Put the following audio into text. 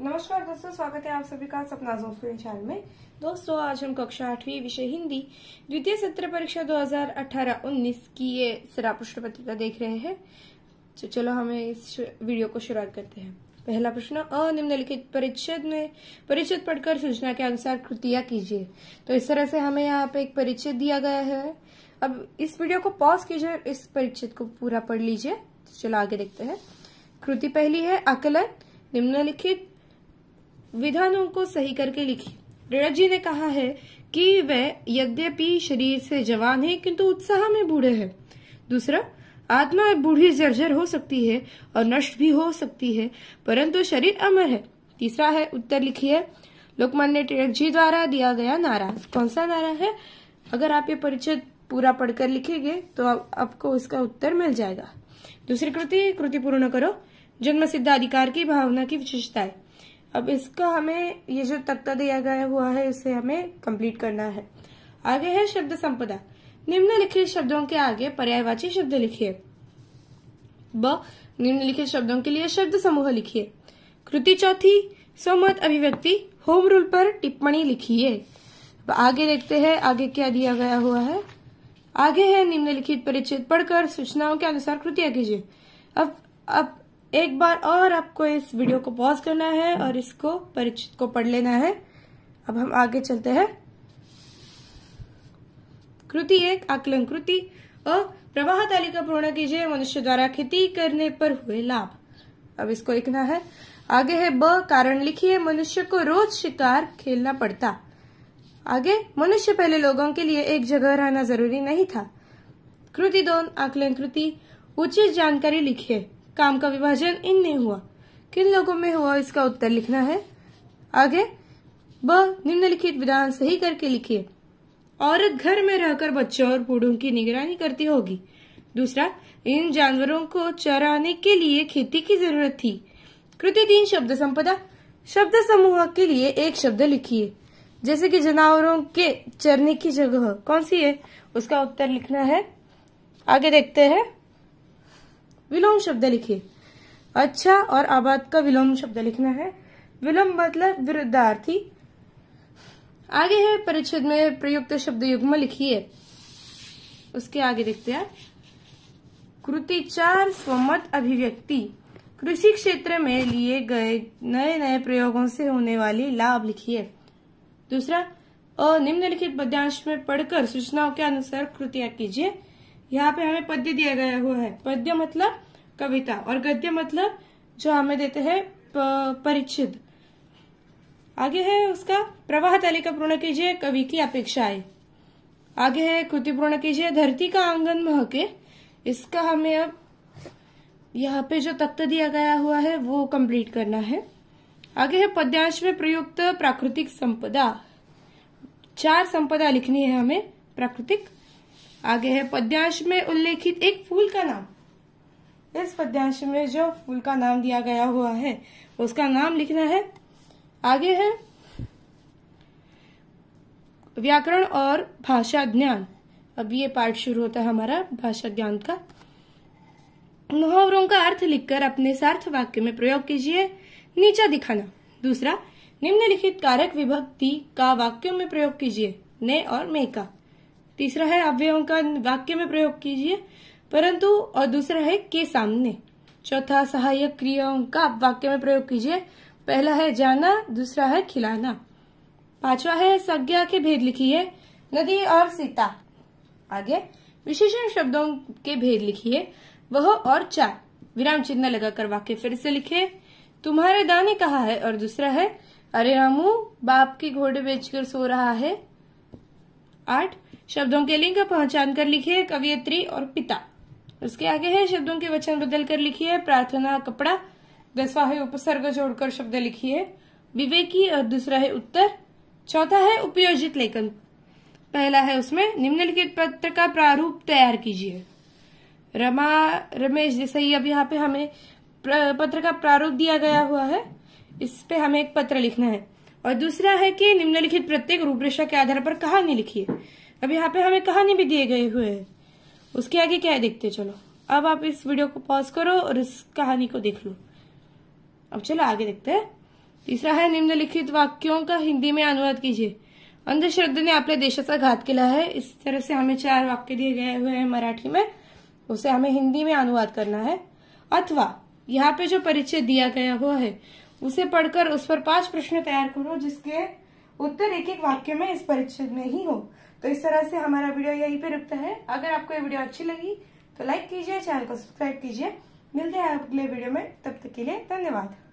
नमस्कार दोस्तों स्वागत है आप सभी का सपना जोफिन चैनल में दोस्तों आज हम कक्षा आठवीं विषय हिंदी द्वितीय सत्र परीक्षा 2018-19 की ये सरा प्रश्न पत्रिका देख रहे हैं तो चलो हमें इस वीडियो को शुरुआत करते हैं पहला प्रश्न अनिम्नलिखित परिच्छेद में परिच्छेद पढ़कर सूचना के अनुसार कृतिया कीजिए तो इस तरह से हमें यहाँ पे एक परिच्छेद दिया गया है अब इस वीडियो को पॉज कीजिए इस परिच्छेद को पूरा पढ़ लीजिए तो चलो आगे देखते हैं कृति पहली है आकलन निम्नलिखित विधानों को सही करके लिखी रेणा जी ने कहा है कि वे यद्यपि शरीर से जवान है किंतु उत्साह में बूढ़े हैं दूसरा आत्मा बूढ़ी जर्जर हो सकती है और नष्ट भी हो सकती है परंतु शरीर अमर है तीसरा है उत्तर लिखिए लोकमान्य टिलक जी द्वारा दिया गया नारा कौन सा नारा है अगर आप ये परिचय पूरा पढ़कर लिखेंगे तो आ, आपको उसका उत्तर मिल जाएगा दूसरी कृति कृति पूर्ण करो जन्म अधिकार की भावना की विशेषताएं अब इसका हमें ये जो तख्ता दिया गया हुआ है इसे हमें कंप्लीट करना है आगे है शब्द संपदा निम्नलिखित शब्दों के आगे पर्यायवाची शब्द लिखिए ब निम्नलिखित शब्दों के लिए शब्द समूह लिखिए कृति चौथी सोमत अभिव्यक्ति होम रूल पर टिप्पणी लिखिए आगे देखते हैं आगे क्या दिया गया हुआ है आगे है निम्नलिखित परिचित पढ़कर सूचनाओं के अनुसार कृतियां कीजिए अब अब एक बार और आपको इस वीडियो को पॉज करना है और इसको परिचित को पढ़ लेना है अब हम आगे चलते हैं कृति एक आकलन कृति अ प्रवाह तालिका पूर्ण कीजिए मनुष्य द्वारा खेती करने पर हुए लाभ अब इसको लिखना है आगे है ब कारण लिखिए मनुष्य को रोज शिकार खेलना पड़ता आगे मनुष्य पहले लोगों के लिए एक जगह रहना जरूरी नहीं था कृति दोन आकलन कृति उचित जानकारी लिखिए काम का विभाजन इन नहीं हुआ किन लोगों में हुआ इसका उत्तर लिखना है आगे ब निम्नलिखित विधान सही करके लिखिए औरत घर में रहकर बच्चों और बूढ़ों की निगरानी करती होगी दूसरा इन जानवरों को चराने के लिए खेती की जरूरत थी कृति तीन शब्द संपदा शब्द समूह के लिए एक शब्द लिखिए जैसे कि जानवरों के चरने की जगह कौन सी है उसका उत्तर लिखना है आगे देखते हैं विलोम शब्द लिखिए अच्छा और आबाद का विलोम शब्द लिखना है विलोम मतलब विरुद्धार्थी आगे है परिच्छेद में प्रयुक्त शब्द युग्म लिखिए उसके आगे देखते हैं कृति चार स्वमत अभिव्यक्ति कृषि क्षेत्र में लिए गए नए नए प्रयोगों से होने वाले लाभ लिखिए दूसरा अनिम्नलिखित पद्यांश में पढ़कर सूचनाओं के अनुसार कृतियां कीजिए यहाँ पे हमें पद्य दिया गया हुआ है पद्य मतलब कविता और गद्य मतलब जो हमें देते हैं परिच्छिद आगे है उसका प्रवाह तालिका पूर्ण कीजिए कवि की अपेक्षाएं आगे है कृति पूर्ण कीजिए धरती का आंगन महके इसका हमें अब यहाँ पे जो तत्व दिया गया हुआ है वो कंप्लीट करना है आगे है पद्यांश में प्रयुक्त प्राकृतिक संपदा चार संपदा लिखनी है हमें प्राकृतिक आगे है पद्यांश में उल्लेखित एक फूल का नाम इस पद्यांश में जो फूल का नाम दिया गया हुआ है उसका नाम लिखना है आगे है व्याकरण और भाषा ज्ञान अब ये पार्ट शुरू होता है हमारा भाषा ज्ञान का मुहावरों का अर्थ लिखकर अपने सार्थ वाक्य में प्रयोग कीजिए नीचा दिखाना दूसरा निम्नलिखित कारक विभक्ति का वाक्यों में प्रयोग कीजिए ने और मे का तीसरा है अव्ययों का वाक्य में प्रयोग कीजिए परंतु और दूसरा है के सामने चौथा सहायक क्रियाओं का वाक्य में प्रयोग कीजिए पहला है जाना दूसरा है खिलाना पांचवा है संज्ञा के भेद लिखिए नदी और सीता आगे विशेषण शब्दों के भेद लिखिए वह और चार विराम चिन्ह लगाकर वाक्य फिर से लिखे तुम्हारे दाने कहा है और दूसरा है अरे रामू बाप के घोड़े बेचकर सो रहा है आठ शब्दों के लिंग पहचान कर लिखी है कवियत्री और पिता उसके आगे है शब्दों के वचन बदल कर लिखी है प्रार्थना कपड़ा दसवा है उपसर्ग जोड़कर शब्द लिखी है विवेकी और दूसरा है उत्तर चौथा है उपयोजित लेखन पहला है उसमें निम्नलिखित पत्र का प्रारूप तैयार कीजिए रमा रमेश जैसे ही अब यहाँ पे हमें पत्र का प्रारूप दिया गया हुआ है इस पे हमें एक पत्र लिखना है और दूसरा है कि निम्नलिखित प्रत्येक रूपरेखा के आधार पर कहानी लिखिए अब यहाँ पे हमें कहानी भी दिए गए हुए है उसके आगे क्या है देखते चलो अब आप इस वीडियो को पॉज करो और इस कहानी को देख लो अब चलो आगे देखते हैं तीसरा है निम्नलिखित वाक्यों का हिंदी में अनुवाद कीजिए अंधश्रद्धा ने अपने देश का घात किया है इस तरह से हमें चार वाक्य दिए गए हुए हैं मराठी में उसे हमें हिंदी में अनुवाद करना है अथवा यहाँ पे जो परिचय दिया गया हुआ है उसे पढ़कर उस पर पांच प्रश्न तैयार करो जिसके उत्तर एक एक वाक्य में इस परिच्छेद में ही हो तो इस तरह से हमारा वीडियो यहीं पे रुकता है अगर आपको ये वीडियो अच्छी लगी तो लाइक कीजिए चैनल को सब्सक्राइब कीजिए मिलते हैं अगले वीडियो में तब तक के लिए धन्यवाद